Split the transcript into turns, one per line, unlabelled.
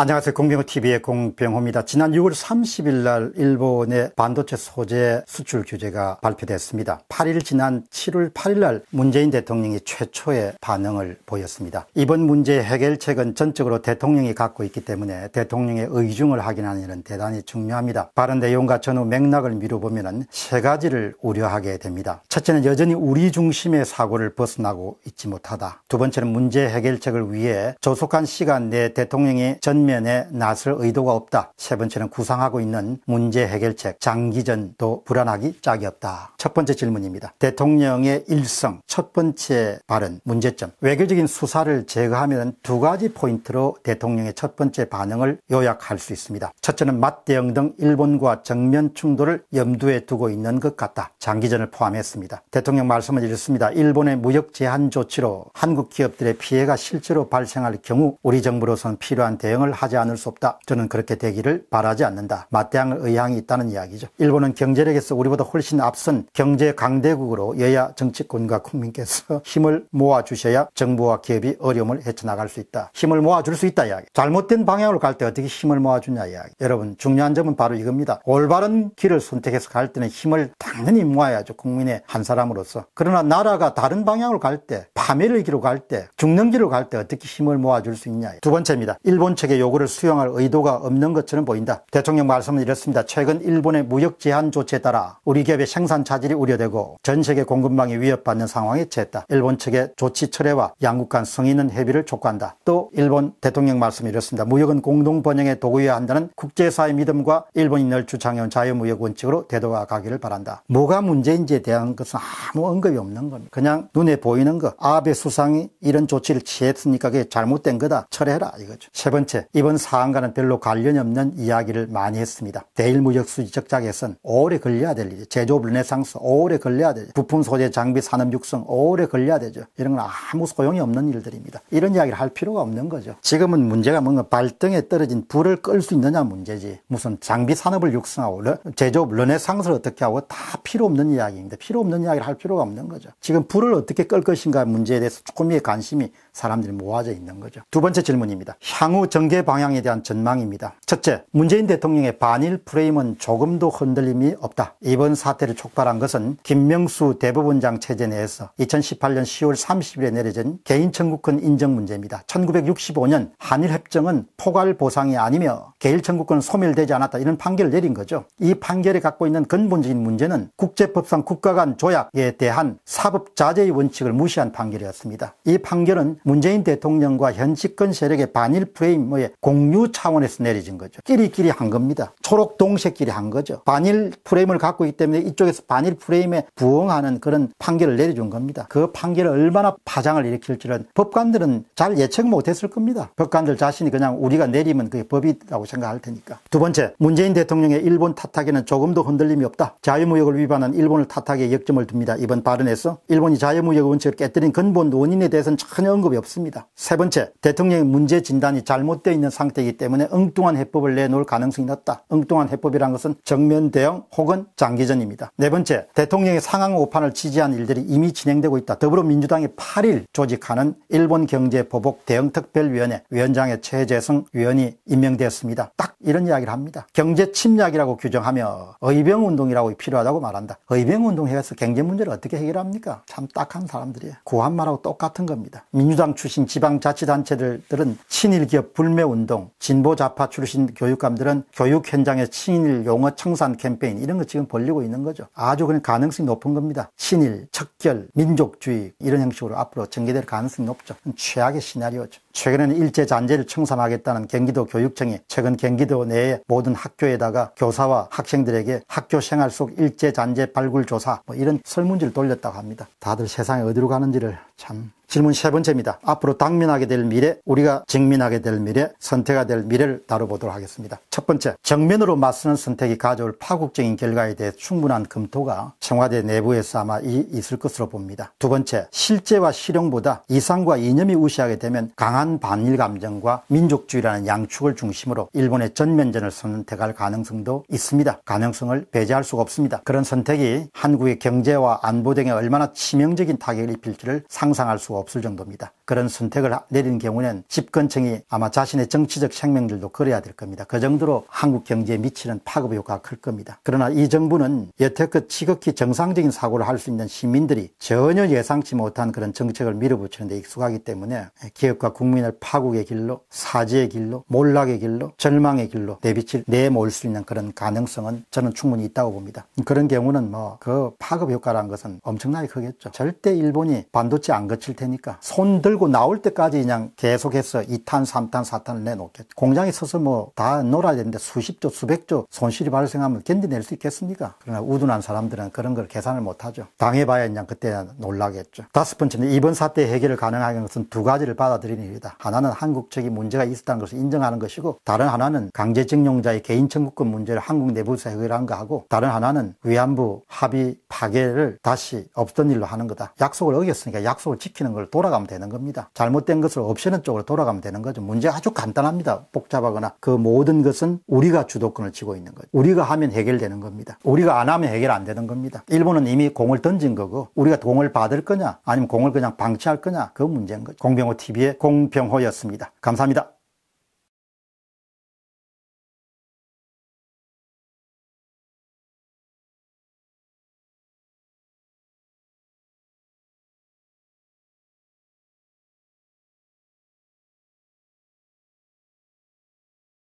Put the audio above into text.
안녕하세요. 공병호TV의 공병호입니다. 지난 6월 30일 날 일본의 반도체 소재 수출 규제가 발표됐습니다. 8일 지난 7월 8일 날 문재인 대통령이 최초의 반응을 보였습니다. 이번 문제 해결책은 전적으로 대통령이 갖고 있기 때문에 대통령의 의중을 확인하는 일은 대단히 중요합니다. 바른 내용과 전후 맥락을 미뤄보면 세 가지를 우려하게 됩니다. 첫째는 여전히 우리 중심의 사고를 벗어나고 있지 못하다. 두 번째는 문제 해결책을 위해 조속한 시간 내 대통령이 전 국면에 나설 의도가 없다. 세 번째는 구상하고 있는 문제 해결책, 장기전도 불안하기 짝이 없다. 첫 번째 질문입니다. 대통령의 일성, 첫 번째 발언, 문제점. 외교적인 수사를 제거하면 두 가지 포인트로 대통령의 첫 번째 반응을 요약할 수 있습니다. 첫째는 맞대응 등 일본과 정면 충돌을 염두에 두고 있는 것 같다. 장기전을 포함했습니다. 대통령 말씀은 이렇습니다. 일본의 무역 제한 조치로 한국 기업들의 피해가 실제로 발생할 경우 우리 정부로서는 필요한 대응을 하지 않을 수 없다. 저는 그렇게 되기를 바라지 않는다. 맞대항을 의향이 있다는 이야기죠. 일본은 경제력에서 우리보다 훨씬 앞선 경제 강대국으로 여야 정치권과 국민께서 힘을 모아주셔야 정부와 기업이 어려움을 헤쳐나갈 수 있다. 힘을 모아줄 수 있다 이야기. 잘못된 방향으로 갈 때 어떻게 힘을 모아주냐 이야기. 여러분 중요한 점은 바로 이겁니다. 올바른 길을 선택해서 갈 때는 힘을 당연히 모아야죠. 국민의 한 사람으로서. 그러나 나라가 다른 방향으로 갈 때, 파멸의 길로 갈 때, 죽는 길로 갈 때 어떻게 힘을 모아줄 수 있냐. 두 번째입니다. 일본 측의 요 요구를 수용할 의도가 없는 것처럼 보인다. 대통령 말씀은 이렇습니다. 최근 일본의 무역 제한 조치에 따라 우리 기업의 생산 자질이 우려되고 전 세계 공급망이 위협받는 상황에 처했다. 일본 측의 조치 철회와 양국 간 성의 있 협의를 촉구한다. 또 일본 대통령 말씀이 이렇습니다. 무역은 공동 번영의 도구여야 한다는 국제사회 믿음과 일본인을 주장해온 자유무역 원칙으로 대도가 가기를 바란다. 뭐가 문제인지에 대한 것은 아무 언급이 없는 겁니다. 그냥 눈에 보이는 거. 아베 수상이 이런 조치를 취했으니까 그게 잘못된 거다. 철회해라 이거죠. 세 번째, 이번 사안과는 별로 관련이 없는 이야기를 많이 했습니다. 대일 무역 수지 적자에선 오래 걸려야 될 일이 죠 제조업 르네상스 오래 걸려야 되죠. 부품 소재 장비 산업 육성 오래 걸려야 되죠. 이런 건 아무 소용이 없는 일들입니다. 이런 이야기를 할 필요가 없는 거죠. 지금은 문제가 뭔가 발등에 떨어진 불을 끌 수 있느냐 문제지 무슨 장비 산업을 육성하고 제조업 르네상스를 어떻게 하고 다 필요 없는 이야기입니다. 필요 없는 이야기를 할 필요가 없는 거죠. 지금 불을 어떻게 끌 것인가 문제에 대해서 조금의 관심이 사람들이 모아져 있는 거죠. 두 번째 질문입니다. 향후 전개 경제 방향에 대한 전망입니다. 첫째, 문재인 대통령의 반일 프레임은 조금도 흔들림이 없다. 이번 사태를 촉발한 것은 김명수 대법원장 체제 내에서 2018년 10월 30일에 내려진 개인청구권 인정 문제입니다. 1965년 한일협정은 포괄보상이 아니며 개인청구권 소멸되지 않았다 이런 판결을 내린 거죠. 이 판결이 갖고 있는 근본적인 문제는 국제법상 국가 간 조약에 대한 사법 자제의 원칙을 무시한 판결이었습니다. 이 판결은 문재인 대통령과 현직권 세력의 반일 프레임의 공유 차원에서 내려진 거죠. 끼리끼리 한 겁니다. 초록 동색끼리 한 거죠. 반일 프레임을 갖고 있기 때문에 이쪽에서 반일 프레임에 부응하는 그런 판결을 내려준 겁니다. 그판결을 얼마나 파장을 일으킬지는 법관들은 잘 예측 못했을 겁니다. 법관들 자신이 그냥 우리가 내리면 그게 법이라고 생각할 테니까. 두 번째, 문재인 대통령의 일본 탓하기는 조금도 흔들림이 없다. 자유무역을 위반한 일본을 탓하기에 역점을 둡니다. 이번 발언에서 일본이 자유무역 원칙을 깨뜨린 근본 원인에 대해서는 전혀 언급이 없습니다. 세 번째, 대통령의 문제 진단이 잘못된 있는 상태이기 때문에 엉뚱한 해법을 내놓을 가능성이 높다 엉뚱한 해법이란 것은 정면 대응 혹은 장기전입니다. 네 번째, 대통령의 상황 오판을 지지한 일들이 이미 진행되고 있다. 더불어민주당이 8일 조직하는 일본 경제 보복 대응 특별위원회 위원장의 최재성 위원이 임명되었습니다. 딱 이런 이야기를 합니다. 경제 침략이라고 규정하며 의병 운동이라고 필요하다고 말한다. 의병 운동해서 경제 문제를 어떻게 해결합니까? 참 딱한 사람들이에요. 구한 말하고 똑같은 겁니다. 민주당 출신 지방자치단체들은 친일 기업 불매 운동, 진보 좌파 출신 교육감들은 교육 현장의 친일 용어 청산 캠페인 이런 거 지금 벌리고 있는 거죠. 아주 그냥 가능성이 높은 겁니다. 친일, 척결, 민족주의 이런 형식으로 앞으로 전개될 가능성이 높죠. 최악의 시나리오죠. 최근에는 일제 잔재를 청산하겠다는 경기도 교육청이 최근 경기도 내에 모든 학교에다가 교사와 학생들에게 학교 생활 속 일제 잔재 발굴 조사 뭐 이런 설문지를 돌렸다고 합니다. 다들 세상이 어디로 가는지를 참 질문 세 번째입니다. 앞으로 당면하게 될 미래, 우리가 직면하게 될 미래, 선택이 될 미래를 다뤄보도록 하겠습니다. 첫 번째, 정면으로 맞서는 선택이 가져올 파국적인 결과에 대해 충분한 검토가 청와대 내부에서 아마 있을 것으로 봅니다. 두 번째, 실제와 실용보다 이상과 이념이 우시하게 되면 강한 반일 감정과 민족주의라는 양축을 중심으로 일본의 전면전을 선택할 가능성도 있습니다. 가능성을 배제할 수가 없습니다. 그런 선택이 한국의 경제와 안보 등에 얼마나 치명적인 타격을 입힐지를 상상할 수 없을 정도입니다. 그런 선택을 내리는 경우는 집권층이 아마 자신의 정치적 생명들도 걸어야 될 겁니다. 그 정도로 한국 경제에 미치는 파급 효과가 클 겁니다. 그러나 이 정부는 여태껏 지극히 정상적인 사고를 할 수 있는 시민들이 전혀 예상치 못한 그런 정책을 밀어붙이는 데 익숙하기 때문에 기업과 국민을 파국의 길로 사지의 길로 몰락의 길로 절망의 길로 내비칠 내몰 수 있는 그런 가능성은 저는 충분히 있다고 봅니다. 그런 경우는 뭐 그 파급 효과라는 것은 엄청나게 크겠죠. 절대 일본이 반도체 안 거칠 테니까 손들 들고 나올 때까지 그냥 계속해서 2탄, 3탄, 4탄을 내놓겠죠. 공장에 서서 뭐 다 놀아야 되는데 수십조, 수백조 손실이 발생하면 견디낼 수 있겠습니까? 그러나 우둔한 사람들은 그런 걸 계산을 못하죠. 당해봐야 그냥 그때 놀라겠죠. 다섯 번째는 이번 사태 해결을 가능하게 한 것은 두 가지를 받아들이는 일이다. 하나는 한국 측이 문제가 있었다는 것을 인정하는 것이고 다른 하나는 강제징용자의 개인 청구권 문제를 한국 내부에서 해결한 거하고 다른 하나는 위안부 합의 파괴를 다시 없던 일로 하는 거다. 약속을 어겼으니까 약속을 지키는 걸 돌아가면 되는 겁니다. 됩니다. 잘못된 것을 없애는 쪽으로 돌아가면 되는 거죠. 문제 아주 간단합니다. 복잡하거나 그 모든 것은 우리가 주도권을 쥐고 있는 거죠. 우리가 하면 해결되는 겁니다. 우리가 안 하면 해결 안 되는 겁니다. 일본은 이미 공을 던진 거고 우리가 공을 받을 거냐 아니면 공을 그냥 방치할 거냐 그 문제인 거죠. 공병호 TV의 공병호였습니다. 감사합니다.